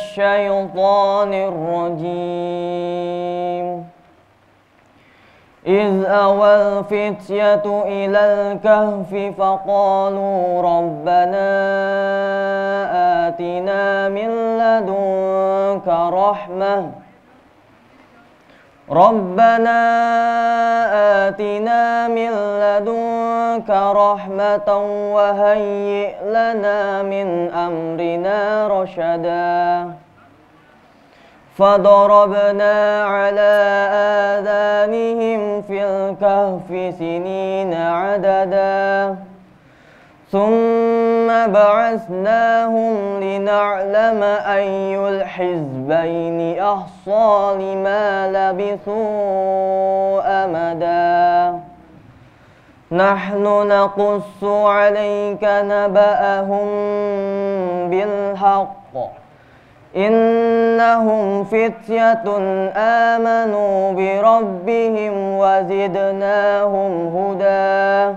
الشيطان الرجيم إذ أوى الفتية إلى الكهف فقالوا ربنا آتنا من لدنك رحمة ربنا آتنا من منك رحمة وهيئ لنا من أمرنا رشدا فضربنا على آذانهم في الكهف سنين عددا ثم بعثناهم لنعلم أي الحزبين أحصى لما لبثوا أمداً نحن نقص عليك نبأهم بالحق إنهم فتية آمنوا بربهم وزدناهم هدى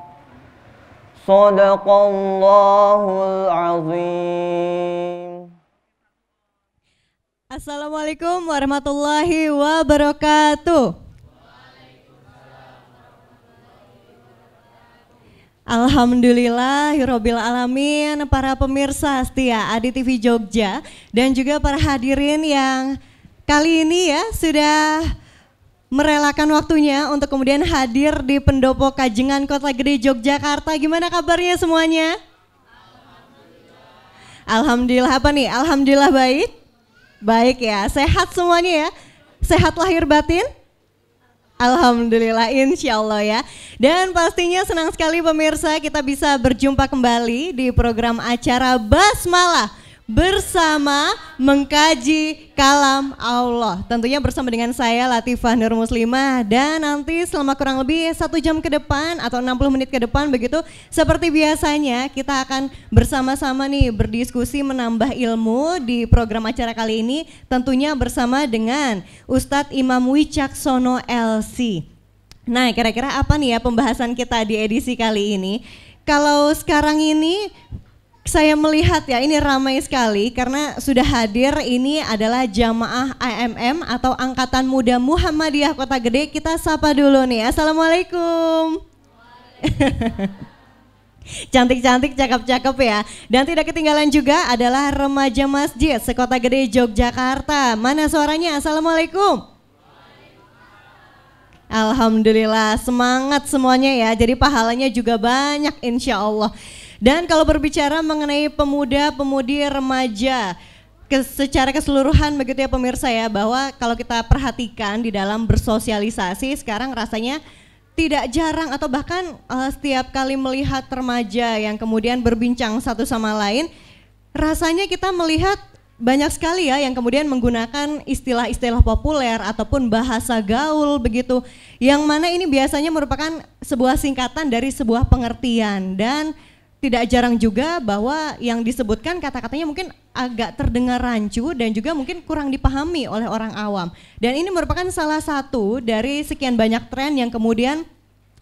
Sadaqallahul azim. Assalamualaikum warahmatullahi wabarakatuh. Alhamdulillah, Yurobil Alamin, para pemirsa setia Adi TV Jogja dan juga para hadirin yang kali ini ya sudah merelakan waktunya untuk kemudian hadir di pendopo Kajengan Kota Gede Yogyakarta. Gimana kabarnya semuanya? Alhamdulillah. Alhamdulillah apa nih? Alhamdulillah baik. Baik ya, sehat semuanya ya. Sehat lahir batin? Alhamdulillah, insya Allah ya. Dan pastinya senang sekali pemirsa kita bisa berjumpa kembali di program acara Basmalah bersama mengkaji kalam Allah. Tentunya bersama dengan saya Latifah Nur Muslimah dan nanti selama kurang lebih satu jam ke depan atau 60 menit ke depan begitu seperti biasanya kita akan bersama-sama nih berdiskusi menambah ilmu di program acara kali ini tentunya bersama dengan Ustadz Imam Wicaksono LC. Nah kira-kira apa nih ya pembahasan kita di edisi kali ini? Kalau sekarang ini saya melihat ya ini ramai sekali karena sudah hadir ini adalah jamaah IMM atau Angkatan Muda Muhammadiyah Kota Gede. Kita sapa dulu nih. Assalamualaikum. Cantik-cantik, cakep-cakep ya. Dan tidak ketinggalan juga adalah remaja masjid sekota gede Yogyakarta. Mana suaranya? Assalamualaikum. Alhamdulillah, semangat semuanya ya. Jadi pahalanya juga banyak insya Allah. Dan kalau berbicara mengenai pemuda-pemudi remaja, secara keseluruhan begitu ya pemirsa ya bahwa kalau kita perhatikan di dalam bersosialisasi sekarang rasanya tidak jarang atau bahkan uh, setiap kali melihat remaja yang kemudian berbincang satu sama lain rasanya kita melihat banyak sekali ya yang kemudian menggunakan istilah-istilah populer ataupun bahasa gaul begitu yang mana ini biasanya merupakan sebuah singkatan dari sebuah pengertian dan tidak jarang juga bahwa yang disebutkan kata-katanya mungkin agak terdengar rancu dan juga mungkin kurang dipahami oleh orang awam. Dan ini merupakan salah satu dari sekian banyak tren yang kemudian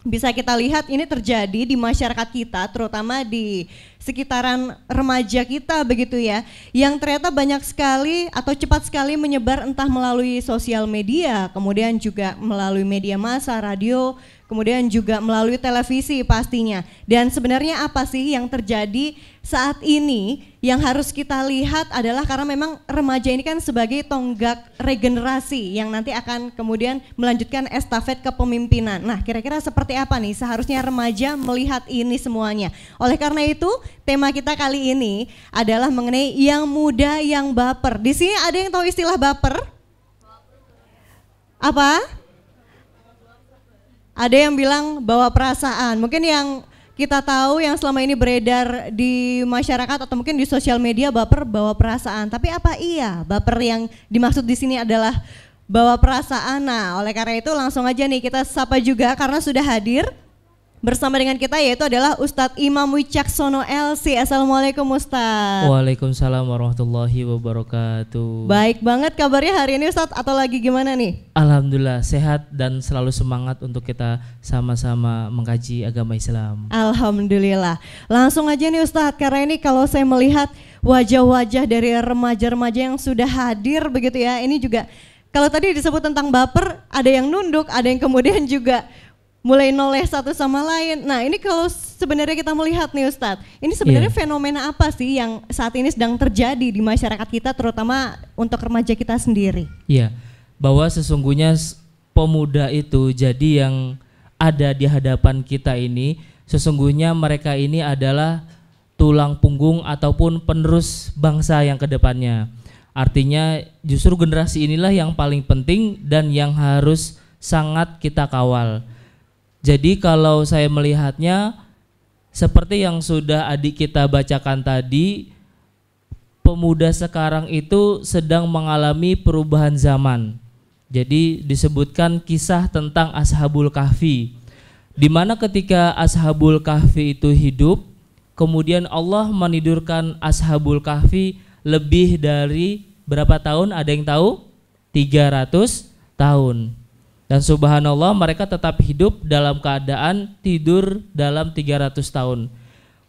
bisa kita lihat ini terjadi di masyarakat kita terutama di sekitaran remaja kita begitu ya yang ternyata banyak sekali atau cepat sekali menyebar entah melalui sosial media kemudian juga melalui media massa radio kemudian juga melalui televisi pastinya. Dan sebenarnya apa sih yang terjadi saat ini yang harus kita lihat adalah karena memang remaja ini kan sebagai tonggak regenerasi yang nanti akan kemudian melanjutkan estafet kepemimpinan. Nah, kira-kira seperti apa nih seharusnya remaja melihat ini semuanya? Oleh karena itu, tema kita kali ini adalah mengenai yang muda yang baper. Di sini ada yang tahu istilah baper? Apa? ada yang bilang bawa perasaan. Mungkin yang kita tahu yang selama ini beredar di masyarakat atau mungkin di sosial media baper bawa perasaan. Tapi apa iya baper yang dimaksud di sini adalah bawa perasaan. Nah, oleh karena itu langsung aja nih kita sapa juga karena sudah hadir Bersama dengan kita yaitu adalah Ustadz Imam Wicaksono LC. Assalamualaikum Ustadz. Waalaikumsalam warahmatullahi wabarakatuh. Baik banget kabarnya hari ini Ustadz atau lagi gimana nih? Alhamdulillah sehat dan selalu semangat untuk kita sama-sama mengkaji agama Islam. Alhamdulillah. Langsung aja nih Ustadz karena ini kalau saya melihat wajah-wajah dari remaja-remaja yang sudah hadir begitu ya. Ini juga kalau tadi disebut tentang baper, ada yang nunduk, ada yang kemudian juga mulai noleh satu sama lain. Nah ini kalau sebenarnya kita melihat nih Ustadz, ini sebenarnya yeah. fenomena apa sih yang saat ini sedang terjadi di masyarakat kita terutama untuk remaja kita sendiri? Iya, yeah. bahwa sesungguhnya pemuda itu jadi yang ada di hadapan kita ini sesungguhnya mereka ini adalah tulang punggung ataupun penerus bangsa yang kedepannya. Artinya justru generasi inilah yang paling penting dan yang harus sangat kita kawal jadi kalau saya melihatnya seperti yang sudah adik kita bacakan tadi, pemuda sekarang itu sedang mengalami perubahan zaman. Jadi disebutkan kisah tentang Ashabul Kahfi. Di mana ketika Ashabul Kahfi itu hidup, kemudian Allah menidurkan Ashabul Kahfi lebih dari berapa tahun? Ada yang tahu? 300 tahun. Dan subhanallah mereka tetap hidup dalam keadaan tidur dalam 300 tahun.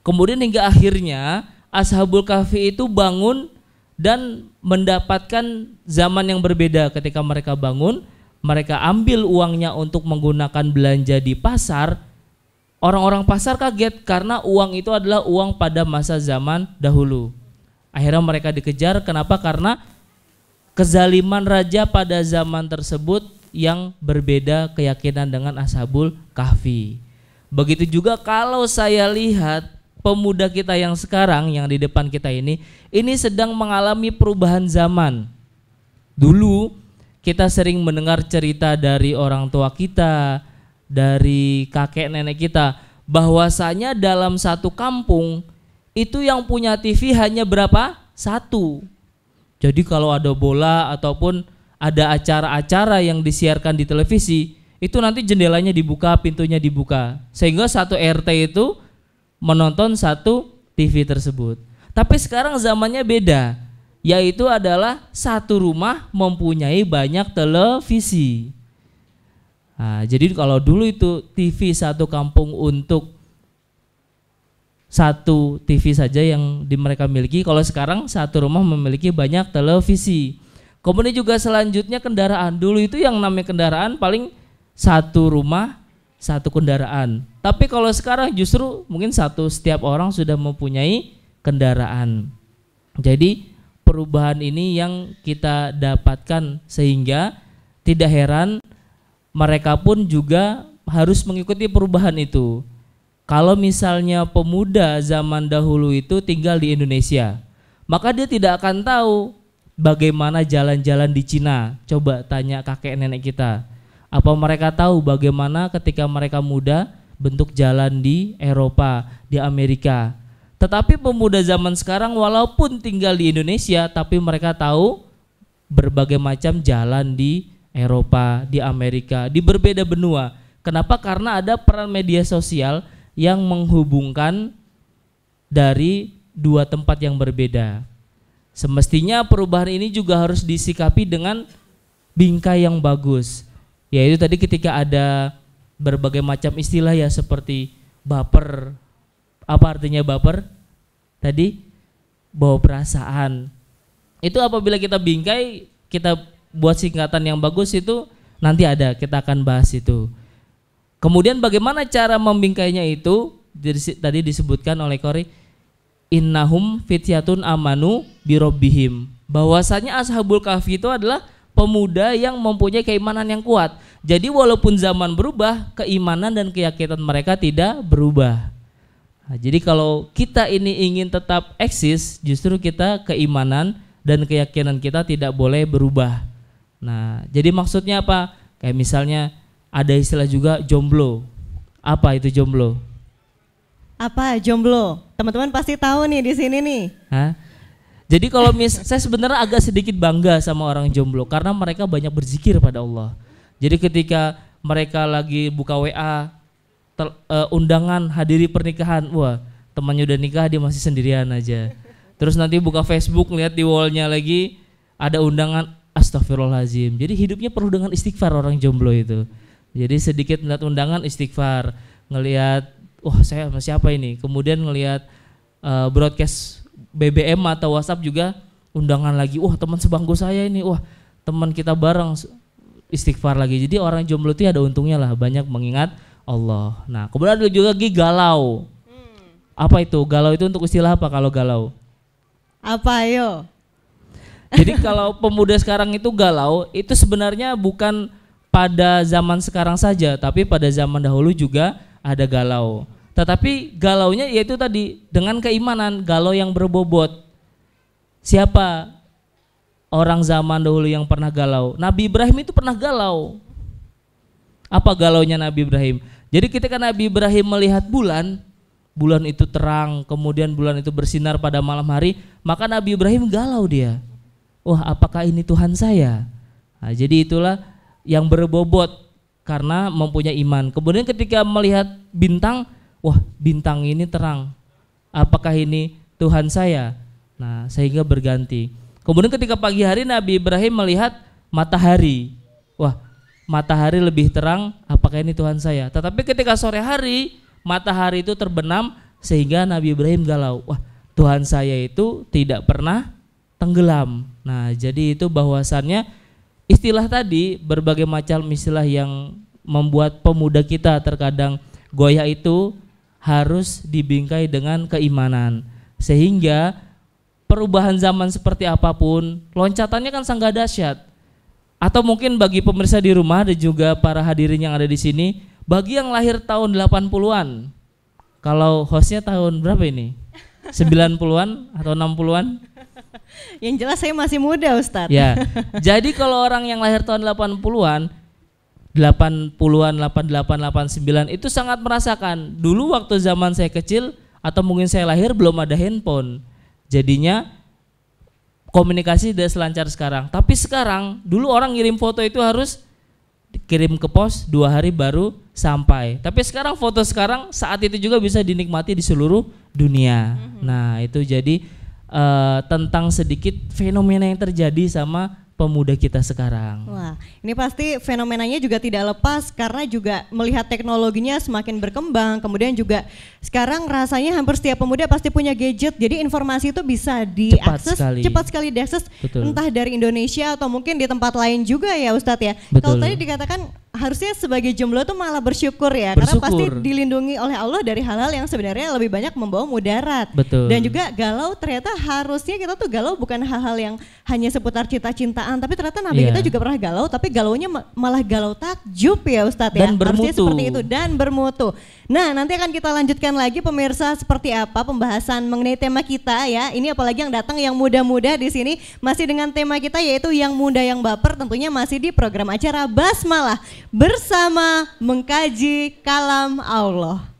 Kemudian hingga akhirnya Ashabul Kahfi itu bangun dan mendapatkan zaman yang berbeda ketika mereka bangun. Mereka ambil uangnya untuk menggunakan belanja di pasar. Orang-orang pasar kaget karena uang itu adalah uang pada masa zaman dahulu. Akhirnya mereka dikejar, kenapa? Karena kezaliman raja pada zaman tersebut yang berbeda keyakinan dengan Ashabul Kahfi. Begitu juga kalau saya lihat pemuda kita yang sekarang yang di depan kita ini, ini sedang mengalami perubahan zaman. Dulu kita sering mendengar cerita dari orang tua kita, dari kakek nenek kita, bahwasanya dalam satu kampung itu yang punya TV hanya berapa? Satu. Jadi kalau ada bola ataupun ada acara-acara yang disiarkan di televisi, itu nanti jendelanya dibuka, pintunya dibuka. Sehingga satu RT itu menonton satu TV tersebut. Tapi sekarang zamannya beda, yaitu adalah satu rumah mempunyai banyak televisi. Nah, jadi kalau dulu itu TV satu kampung untuk satu TV saja yang di mereka miliki, kalau sekarang satu rumah memiliki banyak televisi. Kemudian juga selanjutnya kendaraan. Dulu itu yang namanya kendaraan paling satu rumah, satu kendaraan. Tapi kalau sekarang justru mungkin satu setiap orang sudah mempunyai kendaraan. Jadi perubahan ini yang kita dapatkan sehingga tidak heran mereka pun juga harus mengikuti perubahan itu. Kalau misalnya pemuda zaman dahulu itu tinggal di Indonesia, maka dia tidak akan tahu bagaimana jalan-jalan di Cina? Coba tanya kakek nenek kita. Apa mereka tahu bagaimana ketika mereka muda bentuk jalan di Eropa, di Amerika? Tetapi pemuda zaman sekarang walaupun tinggal di Indonesia tapi mereka tahu berbagai macam jalan di Eropa, di Amerika, di berbeda benua. Kenapa? Karena ada peran media sosial yang menghubungkan dari dua tempat yang berbeda. Semestinya perubahan ini juga harus disikapi dengan bingkai yang bagus. Yaitu tadi ketika ada berbagai macam istilah ya seperti baper. Apa artinya baper? Tadi bawa perasaan. Itu apabila kita bingkai, kita buat singkatan yang bagus itu nanti ada, kita akan bahas itu. Kemudian bagaimana cara membingkainya itu tadi disebutkan oleh Kori innahum fityatun amanu birobbihim. Bahwasanya ashabul kahfi itu adalah pemuda yang mempunyai keimanan yang kuat. Jadi walaupun zaman berubah, keimanan dan keyakinan mereka tidak berubah. Nah, jadi kalau kita ini ingin tetap eksis, justru kita keimanan dan keyakinan kita tidak boleh berubah. Nah, jadi maksudnya apa? Kayak misalnya ada istilah juga jomblo. Apa itu jomblo? apa jomblo? Teman-teman pasti tahu nih di sini nih. Hah? Jadi kalau mis saya sebenarnya agak sedikit bangga sama orang jomblo karena mereka banyak berzikir pada Allah. Jadi ketika mereka lagi buka WA ter, uh, eh, undangan hadiri pernikahan, wah temannya udah nikah dia masih sendirian aja. Terus nanti buka Facebook lihat di wallnya lagi ada undangan Astagfirullahaladzim. Jadi hidupnya perlu dengan istighfar orang jomblo itu. Jadi sedikit melihat undangan istighfar, ngelihat wah saya sama siapa ini kemudian ngelihat uh, broadcast BBM atau WhatsApp juga undangan lagi wah teman sebangku saya ini wah teman kita bareng istighfar lagi jadi orang jomblo itu ya ada untungnya lah banyak mengingat Allah nah kemudian ada juga lagi galau hmm. apa itu galau itu untuk istilah apa kalau galau apa yo jadi kalau pemuda sekarang itu galau itu sebenarnya bukan pada zaman sekarang saja tapi pada zaman dahulu juga ada galau. Tetapi galaunya yaitu tadi dengan keimanan, galau yang berbobot. Siapa orang zaman dahulu yang pernah galau? Nabi Ibrahim itu pernah galau. Apa galaunya Nabi Ibrahim? Jadi ketika Nabi Ibrahim melihat bulan, bulan itu terang, kemudian bulan itu bersinar pada malam hari, maka Nabi Ibrahim galau dia. Wah, apakah ini Tuhan saya? Nah, jadi itulah yang berbobot karena mempunyai iman. Kemudian ketika melihat bintang, wah bintang ini terang. Apakah ini Tuhan saya? Nah, sehingga berganti. Kemudian ketika pagi hari Nabi Ibrahim melihat matahari. Wah, matahari lebih terang, apakah ini Tuhan saya? Tetapi ketika sore hari, matahari itu terbenam sehingga Nabi Ibrahim galau. Wah, Tuhan saya itu tidak pernah tenggelam. Nah, jadi itu bahwasannya istilah tadi berbagai macam istilah yang membuat pemuda kita terkadang goyah itu harus dibingkai dengan keimanan sehingga perubahan zaman seperti apapun loncatannya kan sangat dahsyat atau mungkin bagi pemirsa di rumah dan juga para hadirin yang ada di sini bagi yang lahir tahun 80-an kalau hostnya tahun berapa ini 90-an atau 60-an yang jelas saya masih muda Ustadz. Ya. Jadi kalau orang yang lahir tahun 80-an 80-an 8889 itu sangat merasakan. Dulu waktu zaman saya kecil atau mungkin saya lahir belum ada handphone. Jadinya komunikasi tidak selancar sekarang. Tapi sekarang dulu orang ngirim foto itu harus kirim ke pos dua hari baru sampai. Tapi sekarang foto sekarang saat itu juga bisa dinikmati di seluruh dunia. Mm -hmm. Nah itu jadi Eh, tentang sedikit fenomena yang terjadi sama pemuda kita sekarang. Wah, ini pasti fenomenanya juga tidak lepas karena juga melihat teknologinya semakin berkembang, kemudian juga sekarang rasanya hampir setiap pemuda pasti punya gadget, jadi informasi itu bisa diakses cepat sekali, cepat sekali diakses Betul. entah dari Indonesia atau mungkin di tempat lain juga ya Ustadz ya. Betul. Kalau tadi dikatakan harusnya sebagai jumlah tuh malah bersyukur ya bersyukur. karena pasti dilindungi oleh Allah dari hal-hal yang sebenarnya lebih banyak membawa mudarat. Betul. Dan juga galau ternyata harusnya kita tuh galau bukan hal-hal yang hanya seputar cita-cintaan tapi ternyata nabi yeah. kita juga pernah galau tapi galaunya malah galau takjub ya Ustadz ya. dan ya. Bermutu. Harusnya seperti itu dan bermutu. Nah, nanti akan kita lanjutkan lagi pemirsa seperti apa pembahasan mengenai tema kita ya. Ini apalagi yang datang yang muda-muda di sini masih dengan tema kita yaitu yang muda yang baper tentunya masih di program acara Basmalah bersama mengkaji kalam Allah.